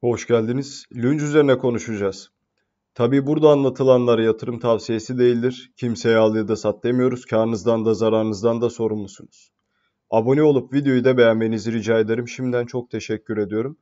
Hoş geldiniz. Lünç üzerine konuşacağız. Tabi burada anlatılanlar yatırım tavsiyesi değildir. Kimseye al ya da sat demiyoruz. Karnınızdan da zararınızdan da sorumlusunuz. Abone olup videoyu da beğenmenizi rica ederim. Şimdiden çok teşekkür ediyorum.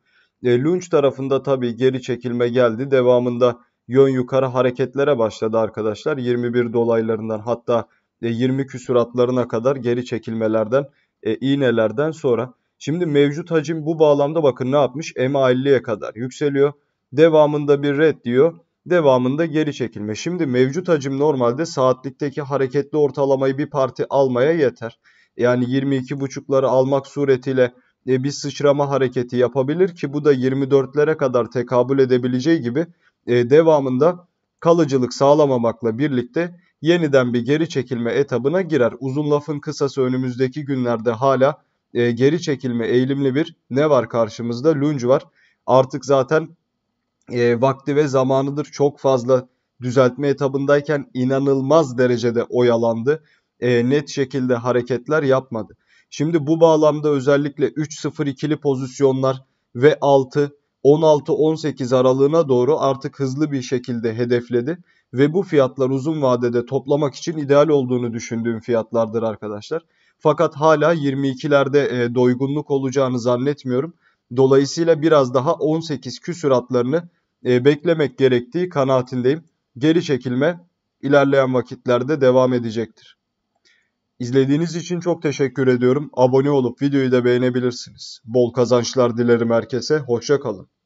E, Lunch tarafında tabi geri çekilme geldi. Devamında yön yukarı hareketlere başladı arkadaşlar. 21 dolaylarından hatta 20 e, küsuratlarına kadar geri çekilmelerden, e, iğnelerden sonra Şimdi mevcut hacim bu bağlamda bakın ne yapmış? M50'ye kadar yükseliyor. Devamında bir red diyor. Devamında geri çekilme. Şimdi mevcut hacim normalde saatlikteki hareketli ortalamayı bir parti almaya yeter. Yani 22.5'ları almak suretiyle e, bir sıçrama hareketi yapabilir ki bu da 24'lere kadar tekabül edebileceği gibi e, devamında kalıcılık sağlamamakla birlikte yeniden bir geri çekilme etabına girer. Uzun lafın kısası önümüzdeki günlerde hala e, geri çekilme eğilimli bir ne var karşımızda? Lunge var. Artık zaten e, vakti ve zamanıdır çok fazla düzeltme etabındayken inanılmaz derecede oyalandı. E, net şekilde hareketler yapmadı. Şimdi bu bağlamda özellikle 3-0-2'li pozisyonlar ve 6 16-18 aralığına doğru artık hızlı bir şekilde hedefledi ve bu fiyatlar uzun vadede toplamak için ideal olduğunu düşündüğüm fiyatlardır arkadaşlar. Fakat hala 22'lerde e, doygunluk olacağını zannetmiyorum. Dolayısıyla biraz daha 18 küsür hatlarını e, beklemek gerektiği kanaatindeyim. Geri çekilme ilerleyen vakitlerde devam edecektir. İzlediğiniz için çok teşekkür ediyorum. Abone olup videoyu da beğenebilirsiniz. Bol kazançlar dilerim herkese. Hoşça kalın.